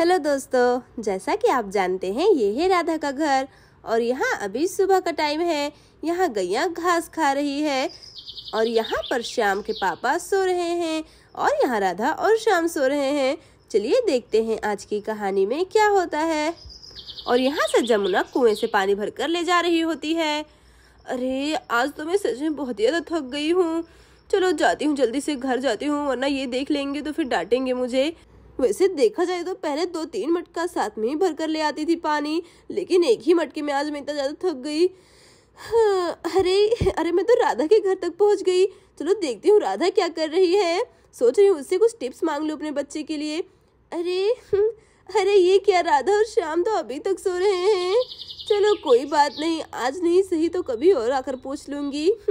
Hello दोस्तों जैसा कि आप जानते हैं ये है राधा का घर और यहाँ अभी सुबह का टाइम है यहाँ गैया घास खा रही है और यहाँ पर श्याम के पापा सो रहे हैं और यहाँ राधा और श्याम सो रहे हैं चलिए देखते हैं आज की कहानी में क्या होता है और यहाँ से जमुना कुएं से पानी भरकर ले जा रही होती है अरे आज तो मैं सच में बहुत ज़्यादा थक गई हूँ चलो जाती हूँ जल्दी से घर जाती हूँ वरना ये देख लेंगे तो फिर डांटेंगे मुझे वैसे देखा जाए तो पहले दो तीन मटका साथ में ही भरकर ले आती थी पानी लेकिन एक ही मटके में आज मैं इतना ज़्यादा थक गई हाँ, अरे अरे मैं तो राधा के घर तक पहुंच गई चलो देखती हूँ राधा क्या कर रही है सोच रही हूँ उससे कुछ टिप्स मांग लूँ अपने बच्चे के लिए अरे हम्म, अरे ये क्या राधा और शाम तो अभी तक सो रहे हैं चलो कोई बात नहीं आज नहीं सही तो कभी और आकर पूछ लूँगी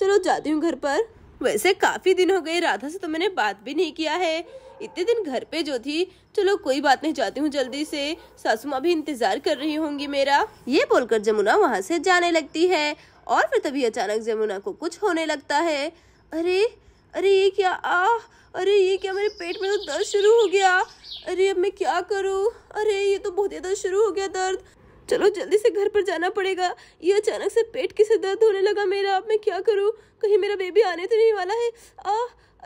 चलो जाती हूँ घर पर वैसे काफी दिन हो गए राधा से तो मैंने बात भी नहीं किया है इतने दिन घर पे जो थी चलो कोई बात नहीं जाती हूँ जल्दी से सासू माँ भी इंतजार कर रही होंगी मेरा ये बोलकर जमुना वहाँ से जाने लगती है और फिर तभी अचानक जमुना को कुछ होने लगता है अरे अरे ये क्या आ अरे ये क्या मेरे पेट में तो दर्द शुरू हो गया अरे अब मैं क्या करूँ अरे ये तो बहुत ज़्यादा शुरू हो गया दर्द चलो जल्दी से घर पर जाना पड़ेगा ये अचानक से पेट किसे दर्द होने लगा मेरा अब मैं क्या करूँ कहीं मेरा बेबी आने तो नहीं वाला है आ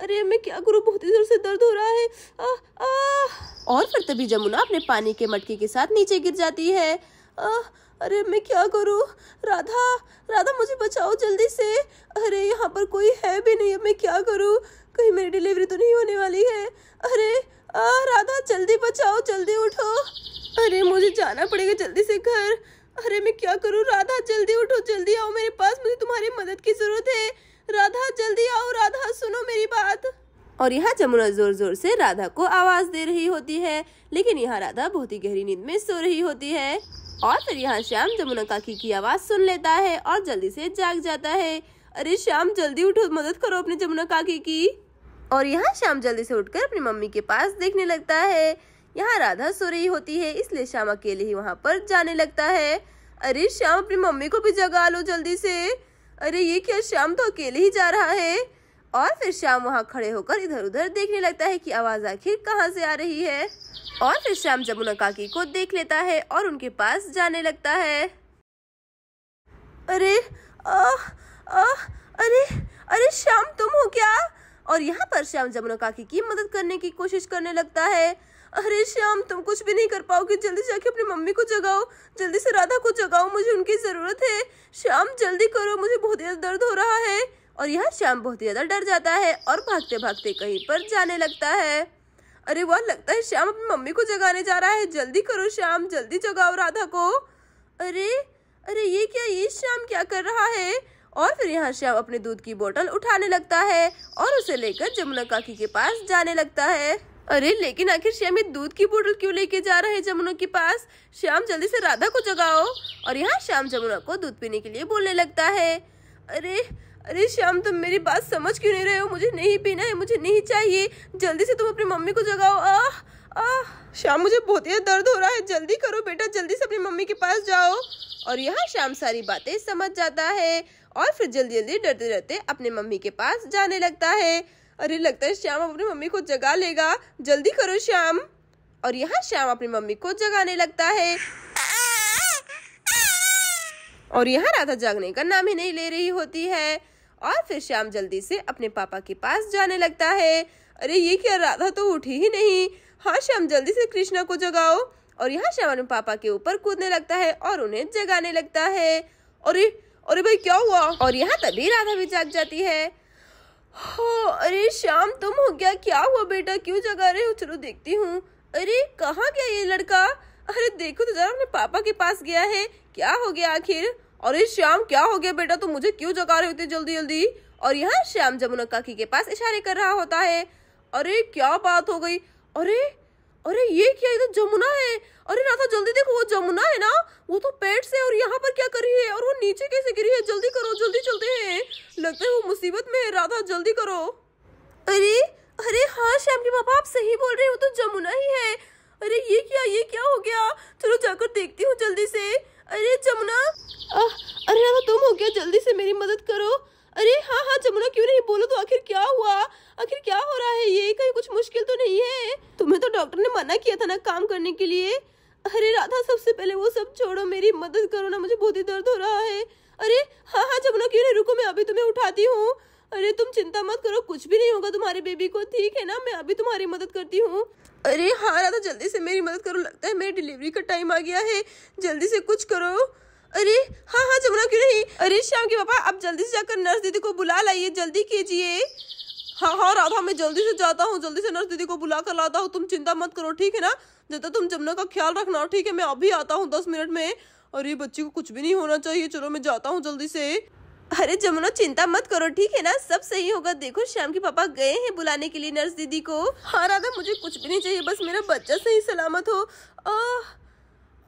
अरे मैं क्या करूँ बहुत ही जोर से दर्द हो रहा है आ, आ। और फिर तभी जमुना अपने पानी के मटके के साथ नीचे गिर जाती है आ, अरे मैं क्या करूँ राधा राधा मुझे बचाओ जल्दी से अरे यहाँ पर कोई है भी नहीं अब मैं क्या करूँ कहीं मेरी डिलीवरी तो नहीं होने वाली है अरे आ, राधा जल्दी बचाओ जल्दी उठो अरे जाना पड़ेगा जल्दी से घर अरे मैं क्या करूँ राधा जल्दी उठो जल्दी आओ मेरे पास मुझे तुम्हारी मदद की ज़रूरत है राधा जल्दी आओ राधा सुनो मेरी बात और यहाँ जमुना जोर जोर से राधा को आवाज़ दे रही होती है लेकिन यहाँ राधा बहुत ही गहरी नींद में सो रही होती है और फिर यहाँ श्याम जमुना काकी की आवाज़ सुन लेता है और जल्दी से जाग जाता है अरे श्याम जल्दी उठो मदद करो अपने जमुना काकी की और यहाँ श्याम जल्दी से उठकर अपनी मम्मी के पास देखने लगता है यहाँ राधा सो रही होती है इसलिए श्याम अकेले ही वहाँ पर जाने लगता है अरे श्याम अपनी मम्मी को भी जगा लो जल्दी से अरे ये क्या श्याम तो अकेले ही जा रहा है और फिर श्याम वहाँ खड़े होकर इधर उधर देखने लगता है कि आवाज़ आखिर कहाँ से आ रही है और फिर श्याम जमुना काकी को देख लेता है और उनके पास जाने लगता है अरे आ, आ, अरे अरे श्याम तुम हो क्या और यहाँ पर श्याम जमुना काकी की मदद करने की कोशिश करने लगता है अरे श्याम तुम कुछ भी नहीं कर पाओगे जल्दी जाके अपनी मम्मी को जगाओ जल्दी से राधा को जगाओ मुझे उनकी ज़रूरत है श्याम जल्दी करो मुझे बहुत ज़्यादा दर्द हो रहा है और यह श्याम बहुत ज़्यादा डर जाता है और भागते भागते कहीं पर जाने लगता है अरे वह लगता है श्याम अपनी मम्मी को जगाने जा रहा है जल्दी करो श्याम जल्दी जगाओ राधा को अरे अरे ये क्या ये श्याम क्या कर रहा है और फिर यहाँ श्याम अपने दूध की बोतल उठाने लगता है और उसे लेकर जमुना काकी के पास जाने लगता है अरे लेकिन आखिर श्याम ये दूध की बोतल क्यों लेके जा रहा है जमुना के पास श्याम जल्दी से राधा को जगाओ और यहाँ श्याम जमुना को दूध पीने के लिए बोलने लगता है अरे अरे श्याम तुम मेरी बात समझ क्यों नहीं रहे हो मुझे नहीं पीना है मुझे नहीं चाहिए जल्दी से तुम अपनी मम्मी को जगाओ आह आह श्याम मुझे बहुत ही दर्द हो रहा है जल्दी करो बेटा जल्दी से अपनी मम्मी के पास जाओ और यहाँ श्याम सारी बातें समझ जाता है और फिर जल्दी जल्दी डरते डरते अपने मम्मी के पास जाने लगता है अरे लगता है श्याम अपनी मम्मी को जगा लेगा जल्दी करो श्याम और यहाँ श्याम अपनी मम्मी को जगाने लगता है और यहाँ राधा जागने का नाम ही नहीं ले रही होती है और फिर श्याम जल्दी से अपने पापा के पास जाने लगता है अरे ये क्या राधा तो उठी ही नहीं हाँ श्याम जल्दी से कृष्णा को जगाओ और यहाँ श्याम अपने पापा के ऊपर कूदने लगता है और उन्हें जगाने लगता है अरे अरे भाई क्या हुआ और यहाँ तभी राधा भी जाग जाती है हो हाँ, अरे श्याम तुम हो गया क्या हुआ बेटा क्यों जगा रहे हो चलो देखती हूँ अरे कहाँ गया ये लड़का अरे देखो तो जरा अपने पापा के पास गया है क्या हो गया आखिर अरे श्याम क्या हो गया बेटा तुम मुझे क्यों जगा रहे होते जल्दी जल्दी और यहाँ श्याम जमुना काकी के पास इशारे कर रहा होता है अरे क्या बात हो गई अरे अरे ये क्या इधर जमुना है अरे राधा जल्दी देखो वो जमुना है ना वो तो पेड़ से और यहाँ पर क्या कर रही है और वो नीचे कैसे गिरी है जल्दी करो जल्दी चलते हैं लगता है वो मुसीबत में है राधा जल्दी करो अरे अरे हाँ श्याम के पापा आप सही बोल रहे हो तो जमुना ही है अरे ये क्या ये क्या हो गया चलो जाकर देखती हूँ जल्दी से अरे जमुना अरे राधा तुम हो गया जल्दी से मेरी मदद करो अरे हाँ हाँ जमुना क्यों नहीं बोलो तो आखिर क्या हुआ आखिर क्या हो रहा है ये कहीं कुछ मुश्किल तो नहीं है तुम्हें तो डॉक्टर ने मना किया था ना काम करने के लिए अरे राधा सबसे पहले वो सब छोड़ो मेरी मदद करो ना मुझे बहुत ही दर्द हो रहा है अरे हाँ हाँ जमुना क्यों नहीं रुको मैं अभी तुम्हें उठाती हूँ अरे तुम चिंता मत करो कुछ भी नहीं होगा तुम्हारे बेबी को ठीक है ना मैं अभी तुम्हारी मदद करती हूँ अरे हाँ राधा जल्दी से मेरी मदद करो लगता है मेरी डिलीवरी का टाइम आ गया है जल्दी से कुछ करो अरे हाँ हाँ जमुना क्यों नहीं अरे श्याम के पापा आप जल्दी से जाकर नर्स दीदी को बुला लाइए जल्दी कीजिए हाँ हाँ राधा मैं जल्दी से जाता हूँ जल्दी से नर्स दीदी को बुला कर लाता हूँ तुम चिंता मत करो ठीक है ना जब तुम जमुना का ख्याल रखना ठीक है मैं अभी आता हूँ दस मिनट में अरे बच्ची को कुछ भी नहीं होना चाहिए चलो मैं जाता हूँ जल्दी से अरे जमुना चिंता मत करो ठीक है ना सब सही होगा देखो श्याम के पापा गए हैं बुलाने के लिए नर्स दीदी को हाँ राधा मुझे कुछ भी नहीं चाहिए बस मेरा बच्चा सही सलामत हो आह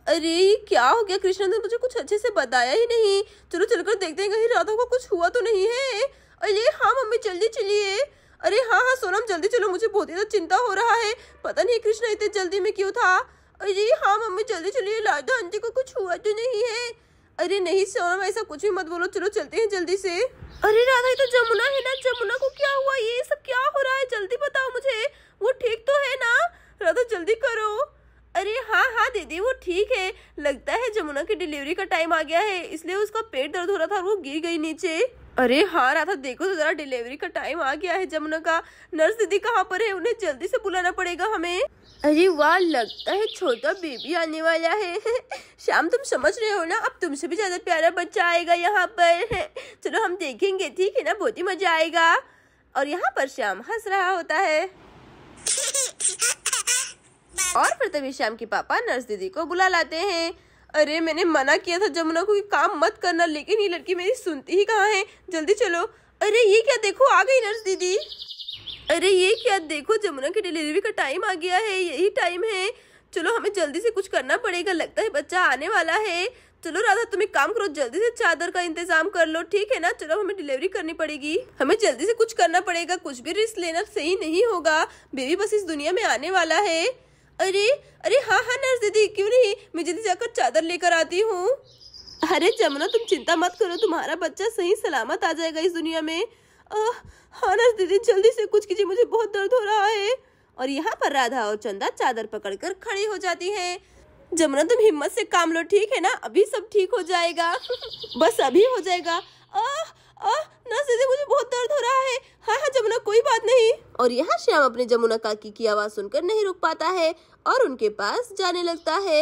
अरे क्या हो गया कृष्णा ने मुझे कुछ अच्छे से बताया ही नहीं चलो चलकर देखते हैं कहीं राधा को कुछ हुआ तो नहीं है अरे हाँ मम्मी जल्दी चलिए अरे हाँ हाँ सोनम जल्दी चलो मुझे बहुत ज़्यादा चिंता हो रहा है पता नहीं कृष्णा इतने जल्दी में क्यों था अरे हाँ मम्मी जल्दी चलिए राधा आंटी को कुछ हुआ तो नहीं है अरे नहीं सोनम ऐसा कुछ भी मत बोलो चलो चलते हैं जल्दी से अरे राधा ये तो जमुना है ना जमुना को क्या हुआ ये सब क्या हो रहा है जल्दी बताओ डिलीवरी का टाइम आ गया है इसलिए उसका पेट दर्द हो रहा था और वो गिर गई नीचे अरे हाँ राधा देखो तो जरा डिलीवरी का टाइम आ गया है जमुना का नर्स दीदी कहाँ पर है उन्हें जल्दी से बुलाना पड़ेगा हमें अरे वाह लगता है छोटा बेबी आने वाला है शाम तुम समझ रहे हो ना अब तुमसे भी ज्यादा प्यारा बच्चा आएगा यहाँ पर चलो हम देखेंगे ठीक है ना बहुत ही मजा आएगा और यहाँ पर श्याम हंस रहा होता है और फिर तभी श्याम के पापा नर्स दीदी को बुला लाते हैं अरे मैंने मना किया था जमुना को कि काम मत करना लेकिन ये लड़की मेरी सुनती ही कहाँ है जल्दी चलो अरे ये क्या देखो आ गई नर्स दीदी अरे ये क्या देखो जमुना की डिलीवरी का टाइम आ गया है यही टाइम है चलो हमें जल्दी से कुछ करना पड़ेगा लगता है बच्चा आने वाला है चलो राधा तुम एक काम करो जल्दी से चादर का इंतजाम कर लो ठीक है ना चलो हमें डिलीवरी करनी पड़ेगी हमें जल्दी से कुछ करना पड़ेगा कुछ भी रिस्क लेना सही नहीं होगा बेबी बस इस दुनिया में आने वाला है अरे अरे हाँ हाँ नर्स दीदी क्यों नहीं मैं जल्दी तो जाकर चादर लेकर आती हूँ अरे जमुना तुम चिंता मत करो तुम्हारा बच्चा सही सलामत आ जाएगा इस दुनिया में हाँ नर्स दीदी जल्दी से कुछ कीजिए मुझे बहुत दर्द हो रहा है और यहाँ पर राधा और चंदा चादर पकड़कर खड़ी हो जाती है जमुना तुम हिम्मत से काम लो ठीक है ना अभी सब ठीक हो जाएगा बस अभी हो जाएगा आह आह नर्स दीदी मुझे बहुत दर्द हो रहा है हाँ हाँ जमुना कोई बात नहीं और यहाँ श्याम अपने जमुना काकी की आवाज सुनकर नहीं रुक पाता है और उनके पास जाने लगता है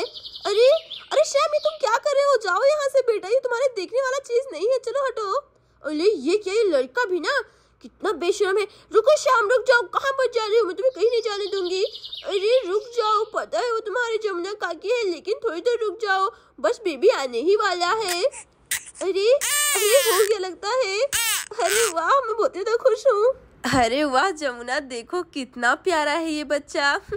अरे अरे श्याम ये तुम क्या कर रहे हो जाओ यहाँ से बेटा ये तुम्हारे देखने वाला चीज नहीं है चलो हटो अरे ये क्या ये लड़का भी ना कितना बेशरम है रुको श्याम रुक जाओ कहाँ पर जा रही हो मैं तुम्हें कहीं नहीं जाने दूंगी अरे रुक जाओ पता है वो तुम्हारी जमुना काकी है लेकिन थोड़ी देर रुक जाओ बस बेबी आने ही वाला है अरे अरे हो गया लगता है अरे वाह मैं बहुत ज्यादा खुश हूँ अरे वाह जमुना देखो कितना प्यारा है ये बच्चा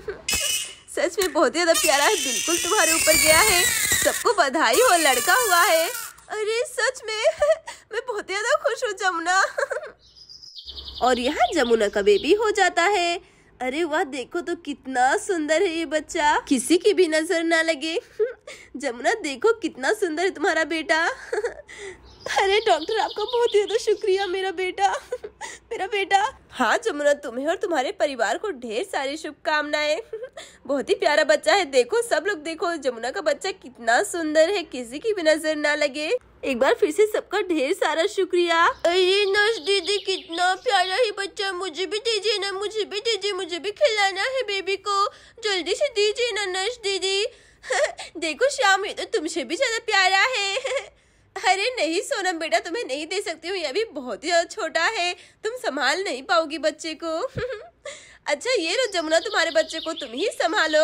सच में बहुत ज़्यादा प्यारा है बिल्कुल तुम्हारे ऊपर गया है सबको बधाई हो लड़का हुआ है अरे सच में मैं बहुत ज़्यादा खुश हूँ जमुना और यहाँ जमुना का बेबी हो जाता है अरे वाह देखो तो कितना सुंदर है ये बच्चा किसी की भी नजर ना लगे जमुना देखो कितना सुंदर है तुम्हारा बेटा अरे डॉक्टर आपका बहुत ही ज्यादा शुक्रिया मेरा बेटा मेरा बेटा हाँ जमुना तुम्हें और तुम्हारे परिवार को ढेर सारी शुभकामनाएं बहुत ही प्यारा बच्चा है देखो सब लोग देखो जमुना का बच्चा कितना सुंदर है किसी की भी नजर ना लगे एक बार फिर से सबका ढेर सारा शुक्रिया अरे नर्स दीदी कितना प्यारा ही बच्चा मुझे भी दीजिए ना मुझे भी दीजिए मुझे भी खिलाना है बेबी को जल्दी से दीजिए ना नर्स दीदी देखो श्याम ये तो तुमसे भी ज्यादा प्यारा है अरे नहीं सोनम बेटा तुम्हें नहीं दे सकती हूँ ये अभी बहुत ही ज़्यादा छोटा है तुम संभाल नहीं पाओगी बच्चे को अच्छा ये लो जमुना तुम्हारे बच्चे को तुम ही संभालो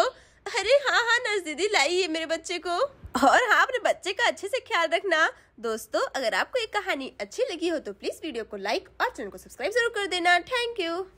अरे हाँ हाँ नर्स दीदी लाई है मेरे बच्चे को और हाँ अपने बच्चे का अच्छे से ख्याल रखना दोस्तों अगर आपको ये कहानी अच्छी लगी हो तो प्लीज़ वीडियो को लाइक और चैनल को सब्सक्राइब जरूर कर देना थैंक यू